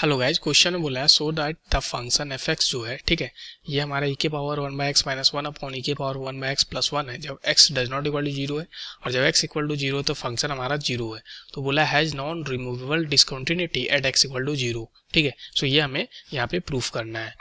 hello guys question में बोला है so that the function F X जो है ठीक है ये हमारा ई e के power one by X minus one upon E के power one by X plus one है जब X does not equal to zero है और जब एक्स इक्वल टू जीरो तो फंक्शन हमारा जीरो है तो बोला has non removable discontinuity at X equal to zero ठीक है सो ये हमें यहाँ पे प्रूफ करना है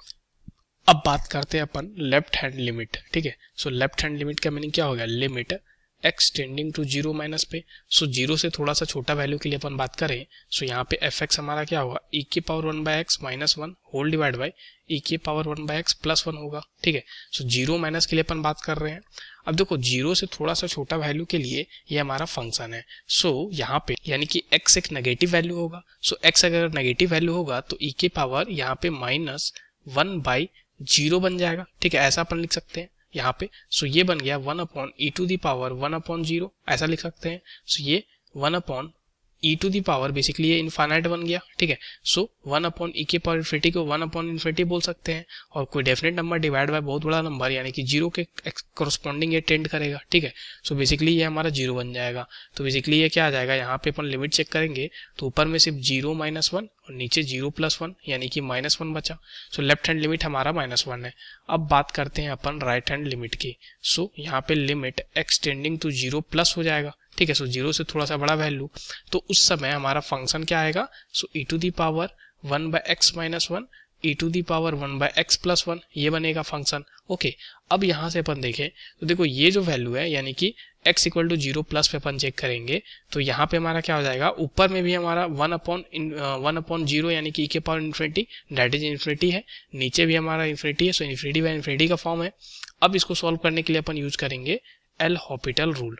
अब बात करते हैं अपन लेफ्ट हैंड लिमिट ठीक है सो लेफ्ट हैंड लिमिट का मीनिंग क्या हो गया limit X tending to zero minus पे सो जीरो से थोड़ा सा छोटा वैल्यू के लिए अपन बात करें सो यहाँ पे एफ एक्स हमारा क्या होगा ई के power one by X minus one whole divide by E के power one by X plus one होगा ठीक है सो जीरो माइनस के लिए अपन बात कर रहे हैं अब देखो जीरो से थोड़ा सा छोटा वैल्यू के लिए ये हमारा फंक्शन है सो so, यहाँ पे यानी कि एक्स एक नेगेटिव वैल्यू होगा सो so, एक्स अगर नेगेटिव वैल्यू होगा तो ई के पावर यहाँ पे माइनस वन बाई जीरो बन जाएगा ठीक है ऐसा अपन लिख सकते हैं यहाँ पे सो ये बन गया one upon E to the power one upon zero ऐसा लिख सकते हैं सो ये one upon E to the power basically ये इन्फाइनाइट बन गया ठीक है सो वन अपॉन ई के पावर इन्फिनिटी को वन अपॉन इन्फिनिटी बोल सकते हैं और कोई डेफिनेट नंबर डिवाइड बाय बहुत बड़ा नंबर यानी कि जीरो के करस्पॉन्डिंग ये टेंड करेगा ठीक है सो बेसिकली ये हमारा जीरो बन जाएगा तो बेसिकली ये क्या आ जाएगा यहाँ पे अपन लिमिट चेक करेंगे तो ऊपर में सिर्फ जीरो माइनस वन और नीचे जीरो प्लस वन यानी कि माइनस वन बचा सो लेफ्ट हैंड लिमिट हमारा माइनस वन है अब बात करते हैं अपन राइट हैंड लिमिट की सो so, यहाँ पे limit X tending to zero plus हो जाएगा ठीक है सो जीरो से थोड़ा सा बड़ा वैल्यू तो उस समय हमारा फंक्शन क्या आएगा so E to the power one by X minus one E to the power one by X plus one ये बनेगा फंक्शन ओके अब यहाँ से अपन देखें तो देखो ये जो वैल्यू है यानी कि x equal to zero plus पे अपन चेक करेंगे तो यहाँ पे हमारा क्या हो जाएगा ऊपर में भी हमारा one upon one upon zero यानी कि e के power infinity that is infinity है नीचे भी हमारा इन्फिनिटी है सो इन्फिनिटी बाई इन्फिनिटी का फॉर्म है अब इसको सॉल्व करने के लिए अपन यूज करेंगे एल हॉपिटल रूल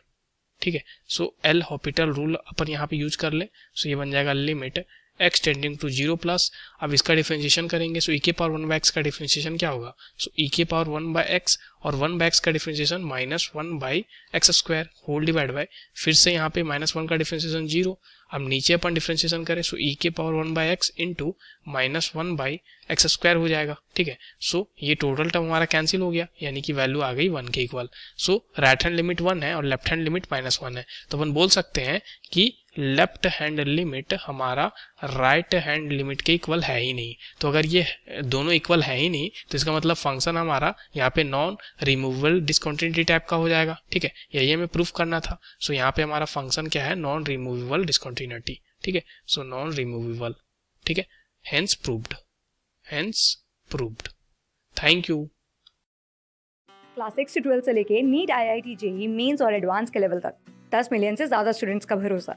ठीक है सो एल हॉपिटल रूल अपन यहाँ पे यूज कर ले सो so ये बन जाएगा limit X tending to zero plus अब इसका डिफ्रेंशिएशन करेंगे सो ई के पावर वन बाय एक्स का डिफ्रेंशिएशन क्या होगा सो ई के पावर वन बाय एक्स और वन बाय एक्स का differentiation minus one by X square whole divide by फिर से यहाँ पे माइनस वन का डिफ्रेंशिएशन जीरो अब नीचे अपन डिफ्रेंशिएशन करें सो ई के power one by X into minus one by X square हो जाएगा ठीक है सो ये टोटल टर्म हमारा कैंसिल हो गया यानी कि वैल्यू आ गई वन के equal so right hand limit one है और left hand limit minus one है तो अपन बोल सकते हैं कि लेफ्ट हैंड लिमिट हमारा राइट हैंड लिमिट के इक्वल है ही नहीं तो अगर ये दोनों इक्वल है ही नहीं तो इसका मतलब फंक्शन हमारा यहाँ पे नॉन रिमूवेबल डिस्कॉन्टिन्यूटी टाइप का हो जाएगा ठीक है यही हमें प्रूफ करना था सो यहाँ पे हमारा फंक्शन क्या है नॉन रिमूवेबल डिस्कॉन्टिन्यूटी ठीक है सो नॉन रिमूवेबल ठीक है hence proved hence proved thank you class six से से लेके NEET I I T JEE mains और एडवांस के लेवल तक दस मिलियन से ज्यादा स्टूडेंट्स का भरोसा